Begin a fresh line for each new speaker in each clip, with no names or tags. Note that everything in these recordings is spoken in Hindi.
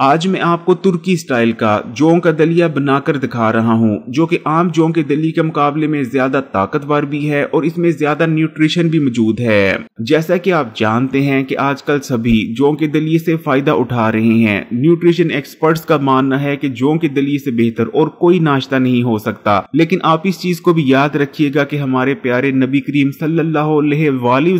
आज मैं आपको तुर्की स्टाइल का जौं का दलिया बनाकर दिखा रहा हूं जो कि आम जौं के दलिये के मुकाबले में ज्यादा ताकतवर भी है और इसमें ज्यादा न्यूट्रिशन भी मौजूद है जैसा कि आप जानते हैं कि आजकल सभी जौं के दलिये से फायदा उठा रहे हैं न्यूट्रिशन एक्सपर्ट्स का मानना है कि जौं के दलिये से बेहतर और कोई नाश्ता नहीं हो सकता लेकिन आप इस चीज को भी याद रखियेगा की हमारे प्यारे नबी करीम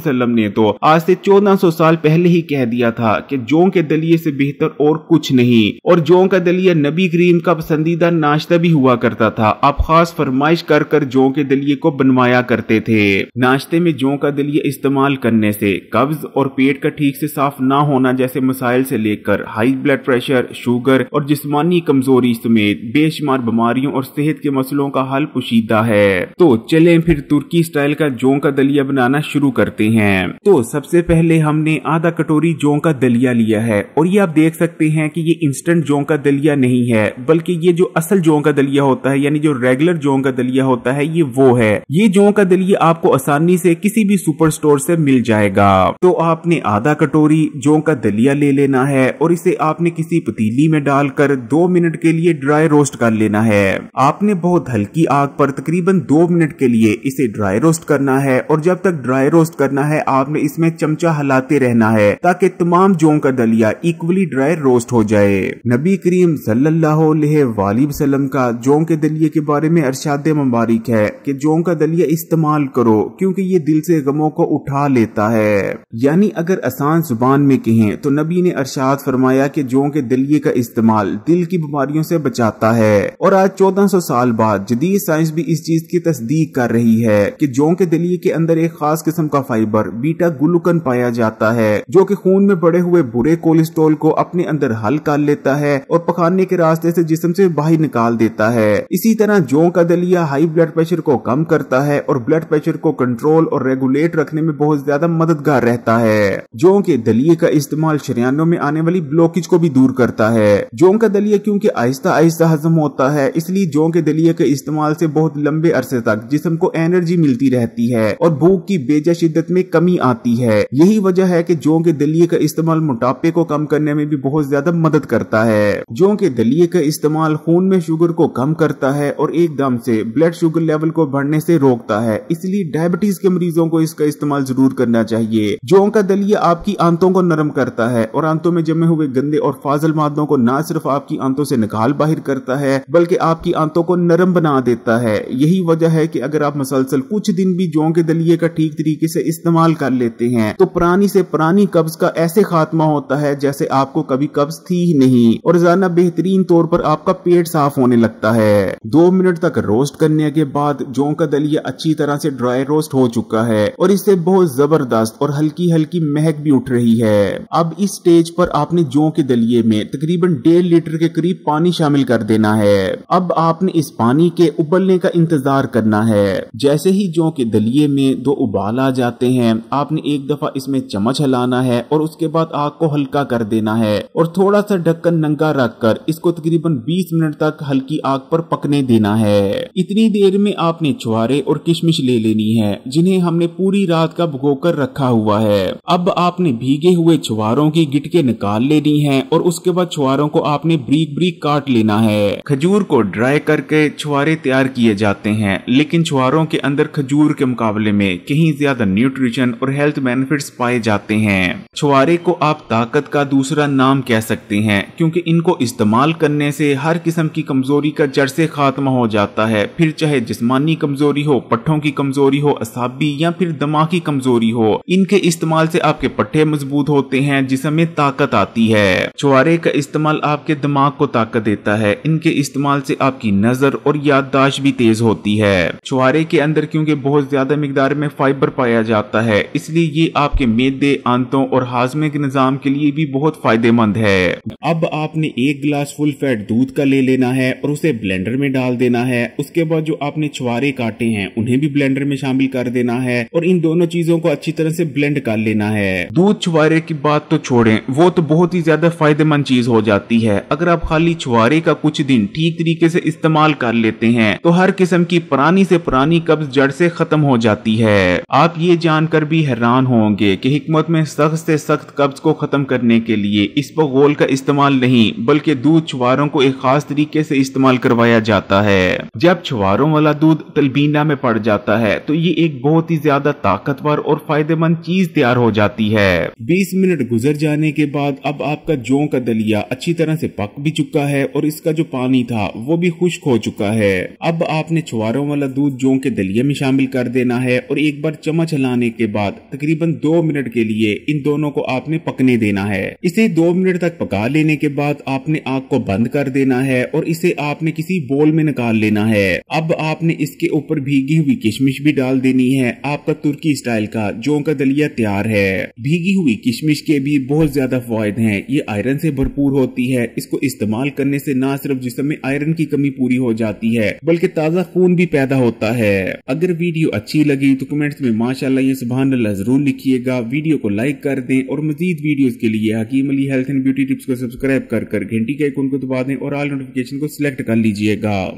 सल्लाम ने तो आज से चौदह साल पहले ही कह दिया था की जौं के दलिये से बेहतर और कुछ कुछ नहीं और जौ का दलिया नबी करीम का पसंदीदा नाश्ता भी हुआ करता था आप खास फरमाइश कर कर जौ के दलिये को बनवाया करते थे नाश्ते में जौ का दलिया इस्तेमाल करने से कब्ज और पेट का ठीक से साफ ना होना जैसे मसाइल से लेकर हाई ब्लड प्रेशर शुगर और जिसमानी कमजोरी समेत बेशुमार बीमारियों और सेहत के मसलों का हल पुशीदा है तो चले फिर तुर्की स्टाइल का जौ का दलिया बनाना शुरू करते हैं तो सबसे पहले हमने आधा कटोरी जौ का दलिया लिया है और ये आप देख सकते हैं कि ये इंस्टेंट जौ का दलिया नहीं है बल्कि ये जो असल जौ का दलिया होता है यानी जो रेगुलर जौ का दलिया होता है ये वो है ये जौ का दलिया आपको आसानी से किसी भी सुपर स्टोर से मिल जाएगा तो आपने आधा कटोरी जौ का दलिया ले लेना है और इसे आपने किसी पतीली में डालकर दो मिनट के लिए ड्राई रोस्ट कर लेना है आपने बहुत हल्की आग पर तकरीबन दो मिनट के लिए इसे ड्राई रोस्ट करना है और जब तक ड्राई रोस्ट करना है आपने इसमें चमचा हिलाते रहना है ताकि तमाम जौ का दलिया इक्वली ड्राई रोस्ट हो हो जाए नबी करीम सल्लाम का जों के दलिये के बारे में अरसाद मुबारक है की जों का दलिया इस्तेमाल करो क्यूँकी ये दिल से गमों को उठा लेता है यानी अगर आसान जुबान में कहें तो नबी ने अरसाद फरमाया की जों के दलिये का इस्तेमाल दिल की बीमारियों से बचाता है और आज चौदह सौ साल बाद जदीद साइंस भी इस चीज की तस्दीक कर रही है की जों के दलिये के अंदर एक खास किस्म का फाइबर बीटा गुलकन पाया जाता है जो की खून में बड़े हुए बुरे कोलेस्ट्रोल को अपने अंदर हल कर लेता है और पखाने के रास्ते से जिसम से बाहर निकाल देता है इसी तरह जो का दलिया हाई ब्लड प्रेशर को कम करता है और ब्लड प्रेशर को कंट्रोल और रेगुलेट रखने में बहुत ज्यादा मददगार रहता है जो के दलिये का इस्तेमाल शरियानों में आने वाली ब्लॉकेज को भी दूर करता है जो का दलिया क्यूँकी आहिस्ता आहिस्ता हजम होता है इसलिए जो के दलिये के इस्तेमाल से बहुत लंबे अरसे तक जिसम को एनर्जी मिलती रहती है और भूख की बेजा शिद्दत में कमी आती है यही वजह है की जो के दलिये का इस्तेमाल मोटापे को कम करने में भी बहुत ज्यादा मदद करता है जो कि दलिये का इस्तेमाल खून में शुगर को कम करता है और एकदम से ब्लड शुगर लेवल को बढ़ने से रोकता है इसलिए डायबिटीज के मरीजों को इसका इस्तेमाल जरूर करना चाहिए जौ का दलिया आपकी आंतों को नरम करता है और आंतों में जमे हुए गंदे और फाजल मादों को न सिर्फ आपकी आंतों से निकाल बाहर करता है बल्कि आपकी आंतों को नरम बना देता है यही वजह है की अगर आप मसलसल कुछ दिन भी जौ के दलिये का ठीक तरीके से इस्तेमाल कर लेते हैं तो पुरानी से पुरानी कब्ज का ऐसे खात्मा होता है जैसे आपको कभी कब्ज थी ही नहीं और रोजाना बेहतरीन तौर पर आपका पेट साफ होने लगता है दो मिनट तक रोस्ट करने के बाद जौ का दलिया अच्छी तरह से ड्राई रोस्ट हो चुका है और इससे बहुत जबरदस्त और हल्की हल्की महक भी उठ रही है अब इस स्टेज पर आपने जौ के दलिये में तकरीबन डेढ़ लीटर के करीब पानी शामिल कर देना है अब आपने इस पानी के उबलने का इंतजार करना है जैसे ही जौ के दलिये में दो उबाल आ जाते हैं आपने एक दफा इसमें चमच हिलाना है और उसके बाद आग को हल्का कर देना है और थोड़ा थोड़ा सा ढक्कन नंगा रखकर इसको तकरीबन 20 मिनट तक हल्की आग पर पकने देना है इतनी देर में आपने छुहारे और किशमिश ले लेनी है जिन्हें हमने पूरी रात का भुगो कर रखा हुआ है अब आपने भीगे हुए छुहारों की गिटके निकाल लेनी है और उसके बाद छुहारों को आपने ब्रीक ब्रीक काट लेना है खजूर को ड्राई करके छुहारे तैयार किए जाते हैं लेकिन छुहारों के अंदर खजूर के मुकाबले में कहीं ज्यादा न्यूट्रिशन और हेल्थ बेनिफिट पाए जाते हैं छुहारे को आप ताकत का दूसरा नाम कह सकते सकती हैं क्योंकि इनको इस्तेमाल करने से हर किस्म की कमजोरी का जड़ से खात्मा हो जाता है फिर चाहे जिस्मानी कमजोरी हो पट्टों की कमजोरी हो असाबी या फिर दिमागी कमजोरी हो इनके इस्तेमाल से आपके पट्टे मजबूत होते हैं जिसमे ताकत आती है छुआरे का इस्तेमाल आपके दिमाग को ताकत देता है इनके इस्तेमाल से आपकी नजर और याददाश्त भी तेज होती है छुआरे के अंदर क्योंकि बहुत ज्यादा मिकदार में फाइबर पाया जाता है इसलिए ये आपके मेदे आंतों और हाजमे के निज़ाम के लिए भी बहुत फायदेमंद है अब आपने एक गिलास फुल फैट दूध का ले लेना है और उसे ब्लेंडर में डाल देना है उसके बाद जो आपने छुआरे काटे हैं उन्हें भी ब्लेंडर में शामिल कर देना है और इन दोनों चीजों को अच्छी तरह से ब्लेंड कर लेना है दूध छुआरे की बात तो छोड़े वो तो बहुत ही ज्यादा फायदेमंद चीज हो जाती है अगर आप खाली छुआरे का कुछ दिन ठीक तरीके से इस्तेमाल कर लेते हैं तो हर किस्म की पुरानी से पुरानी कब्ज जड़ से खत्म हो जाती है आप ये जानकर भी हैरान होंगे कि हिकमत में सख्त से सख्त कब्ज को खत्म करने के लिए इस पर गोल का इस्तेमाल नहीं बल्कि दूध छुआरों को एक खास तरीके से इस्तेमाल करवाया जाता है जब छुआरों वाला दूध तलबीना में पड़ जाता है तो ये एक बहुत ही ज्यादा ताकतवर और फायदेमंद चीज तैयार हो जाती है बीस मिनट गुजर जाने के बाद अब आपका जौ का दलिया अच्छी तरह से पक भी चुका है और इसका जो पानी था वो भी खुश्क हो चुका है अब आपने छुआरों वाला दूध जौ के दलिया में शामिल कर देना है और एक बार चमच हिलाने के बाद तकरीबन दो मिनट के लिए इन दोनों को आपने पकने देना है इसे दो मिनट तक पका लेने के बाद आपने आग को बंद कर देना है और इसे आपने किसी बोल में निकाल लेना है अब आपने इसके ऊपर भीगी हुई किशमिश भी डाल देनी है आपका तुर्की स्टाइल का जो का दलिया तैयार है भीगी हुई किशमिश के भी बहुत ज्यादा फायदे हैं ये आयरन से भरपूर होती है इसको इस्तेमाल करने से ना सिर्फ जिसम में आयरन की कमी पूरी हो जाती है बल्कि ताज़ा खून भी पैदा होता है अगर वीडियो अच्छी लगी तो कमेंट्स में माशाल्लाह ये सुबह अल्लाह जरूर लिखिएगा वीडियो को लाइक कर दें और मजीद वीडियोस के लिए Hakeem Ali health and beauty को सब्सक्राइब कर कर घंटी के आइकोन को दबा दें और ऑल नोटिफिकेशन को सिलेक्ट कर लीजिएगा